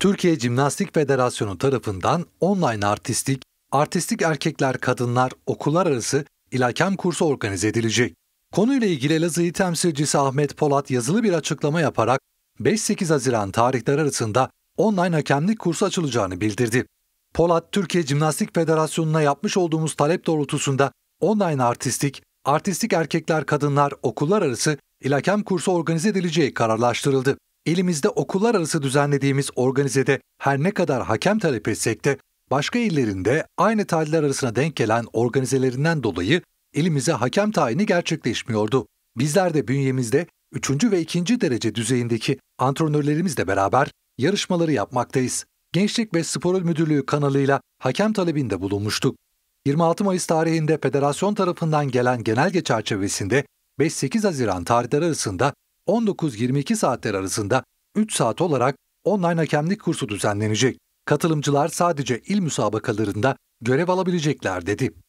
Türkiye Cimnastik Federasyonu tarafından online artistik, artistik erkekler kadınlar okullar arası ilakem kursu organize edilecek. Konuyla ilgili Elazığ temsilcisi Ahmet Polat yazılı bir açıklama yaparak 5-8 Haziran tarihleri arasında online hakemlik kursu açılacağını bildirdi. Polat, Türkiye Cimnastik Federasyonu'na yapmış olduğumuz talep doğrultusunda online artistik, artistik erkekler kadınlar okullar arası ilakem kursu organize edileceği kararlaştırıldı elimizde okullar arası düzenlediğimiz organizede her ne kadar hakem talep etsek de başka illerinde aynı tarihler arasına denk gelen organizelerinden dolayı elimize hakem tayini gerçekleşmiyordu. Bizler de bünyemizde 3. ve 2. derece düzeyindeki antrenörlerimizle beraber yarışmaları yapmaktayız. Gençlik ve Spor Müdürlüğü kanalıyla hakem talebinde bulunmuştuk. 26 Mayıs tarihinde federasyon tarafından gelen genelge çerçevesinde 5-8 Haziran tarihleri arasında 19-22 saatler arasında 3 saat olarak online hakemlik kursu düzenlenecek. Katılımcılar sadece il müsabakalarında görev alabilecekler dedi.